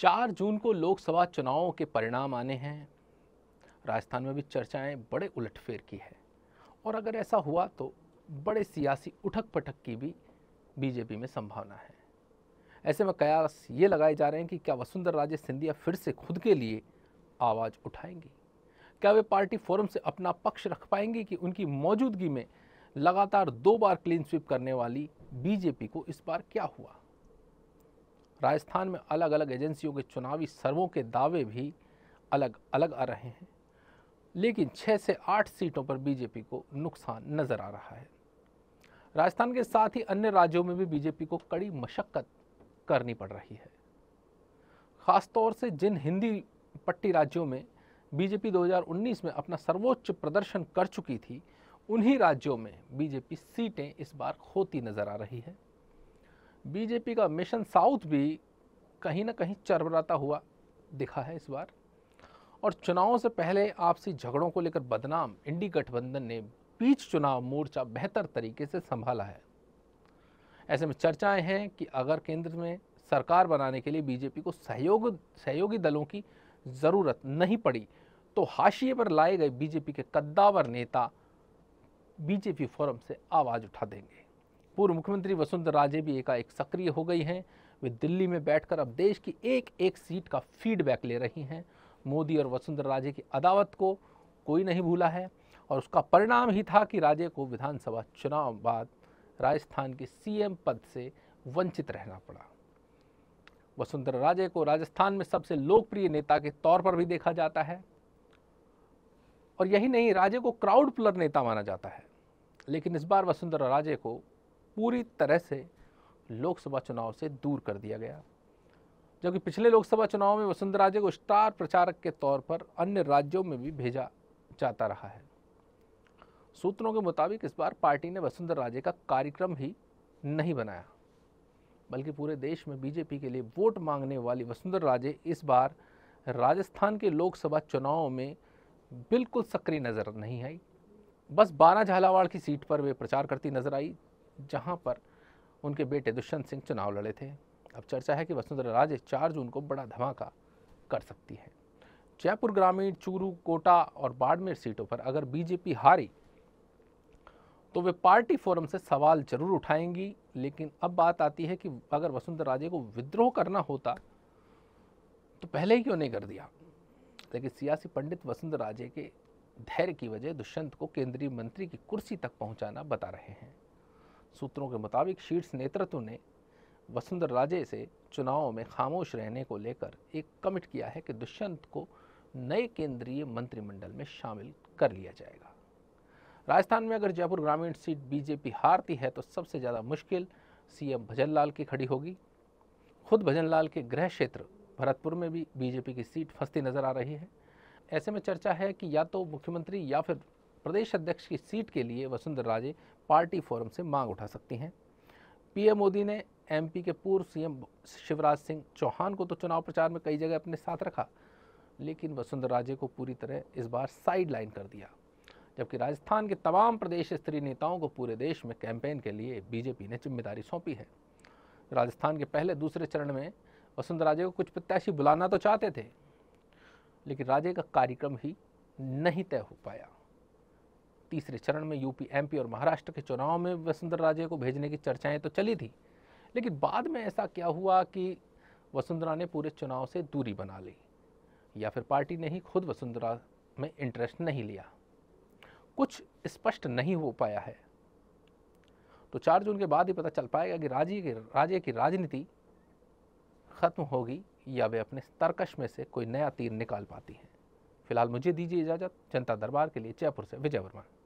चार जून को लोकसभा चुनावों के परिणाम आने हैं राजस्थान में भी चर्चाएं बड़े उलटफेर की है और अगर ऐसा हुआ तो बड़े सियासी उठक पटक की भी बीजेपी में संभावना है ऐसे में कयास ये लगाए जा रहे हैं कि क्या वसुंधरा राजे सिंधिया फिर से खुद के लिए आवाज़ उठाएंगी क्या वे पार्टी फोरम से अपना पक्ष रख पाएंगी कि उनकी मौजूदगी में लगातार दो बार क्लीन स्वीप करने वाली बीजेपी को इस बार क्या हुआ राजस्थान में अलग अलग एजेंसियों के चुनावी सर्वों के दावे भी अलग अलग आ रहे हैं लेकिन छः से आठ सीटों पर बीजेपी को नुकसान नज़र आ रहा है राजस्थान के साथ ही अन्य राज्यों में भी बीजेपी को कड़ी मशक्क़त करनी पड़ रही है ख़ासतौर से जिन हिंदी पट्टी राज्यों में बीजेपी 2019 में अपना सर्वोच्च प्रदर्शन कर चुकी थी उन्हीं राज्यों में बीजेपी सीटें इस बार खोती नज़र आ रही है बीजेपी का मिशन साउथ भी कहीं ना कहीं चरबराता हुआ दिखा है इस बार और चुनावों से पहले आपसी झगड़ों को लेकर बदनाम इंडी गठबंधन ने बीच चुनाव मोर्चा बेहतर तरीके से संभाला है ऐसे में चर्चाएं हैं कि अगर केंद्र में सरकार बनाने के लिए बीजेपी को सहयोग सहयोगी दलों की ज़रूरत नहीं पड़ी तो हाशिए पर लाए गए बीजेपी के कद्दावर नेता बीजेपी फोरम से आवाज़ उठा देंगे पूर्व मुख्यमंत्री वसुंधरा राजे भी एकाएक सक्रिय हो गई हैं वे दिल्ली में बैठकर अब देश की एक एक सीट का फीडबैक ले रही हैं मोदी और वसुंधरा राजे की अदावत को कोई नहीं भूला है और उसका परिणाम ही था कि राजे को विधानसभा चुनाव बाद राजस्थान के सीएम पद से वंचित रहना पड़ा वसुंधरा राजे को राजस्थान में सबसे लोकप्रिय नेता के तौर पर भी देखा जाता है और यही नहीं राजे को क्राउड प्लर नेता माना जाता है लेकिन इस बार वसुंधरा राजे को पूरी तरह से लोकसभा चुनाव से दूर कर दिया गया जबकि पिछले लोकसभा चुनाव में वसुंधरा राजे को स्टार प्रचारक के तौर पर अन्य राज्यों में भी भेजा जाता रहा है सूत्रों के मुताबिक इस बार पार्टी ने वसुंधरा राजे का कार्यक्रम ही नहीं बनाया बल्कि पूरे देश में बीजेपी के लिए वोट मांगने वाली वसुंधरा राजे इस बार राजस्थान के लोकसभा चुनाव में बिल्कुल सक्रिय नज़र नहीं आई बस बारह झालावाड़ की सीट पर वे प्रचार करती नजर आई जहां पर उनके बेटे दुष्यंत सिंह चुनाव लड़े थे अब चर्चा है कि वसुंधरा राजे चार जून को बड़ा धमाका कर सकती है जयपुर ग्रामीण चूरू कोटा और बाड़मेर सीटों पर अगर बीजेपी हारी तो वे पार्टी फोरम से सवाल जरूर उठाएंगी लेकिन अब बात आती है कि अगर वसुंधरा राजे को विद्रोह करना होता तो पहले ही क्यों नहीं कर दिया लेकिन सियासी पंडित वसुंधरा राजे के धैर्य की वजह दुष्यंत को केंद्रीय मंत्री की कुर्सी तक पहुंचाना बता रहे हैं सूत्रों के मुताबिक शीर्ष नेतृत्व ने वसुंधरा राजे से चुनावों में खामोश रहने को लेकर एक कमिट किया है कि दुष्यंत को नए केंद्रीय मंत्रिमंडल में शामिल कर लिया जाएगा राजस्थान में अगर जयपुर ग्रामीण सीट बीजेपी हारती है तो सबसे ज़्यादा मुश्किल सीएम भजन लाल की खड़ी होगी खुद भजन लाल के गृह क्षेत्र भरतपुर में भी बीजेपी की सीट फंसती नज़र आ रही है ऐसे में चर्चा है कि या तो मुख्यमंत्री या फिर प्रदेश अध्यक्ष की सीट के लिए वसुंधरा राजे पार्टी फोरम से मांग उठा सकती हैं पीएम मोदी ने एमपी के पूर्व सीएम शिवराज सिंह चौहान को तो चुनाव प्रचार में कई जगह अपने साथ रखा लेकिन वसुंधरा राजे को पूरी तरह इस बार साइड लाइन कर दिया जबकि राजस्थान के तमाम प्रदेश स्तरीय नेताओं को पूरे देश में कैंपेन के लिए बीजेपी ने जिम्मेदारी सौंपी है राजस्थान के पहले दूसरे चरण में वसुंधरा राजे को कुछ प्रत्याशी बुलाना तो चाहते थे लेकिन राजे का कार्यक्रम ही नहीं तय हो पाया तीसरे चरण में यूपी एमपी और महाराष्ट्र के चुनाव में वसुंधरा राजे को भेजने की चर्चाएं तो चली थी लेकिन बाद में ऐसा क्या हुआ कि वसुंधरा ने पूरे चुनाव से दूरी बना ली या फिर पार्टी ने ही खुद वसुंधरा में इंटरेस्ट नहीं लिया कुछ स्पष्ट नहीं हो पाया है तो चार जून के बाद ही पता चल पाएगा कि राजे की राजे की राजनीति ख़त्म होगी या वे अपने तर्कश में से कोई नया तीर निकाल पाती हैं फिलहाल मुझे दीजिए इजाज़त जनता दरबार के लिए जयपुर से विजय वर्मा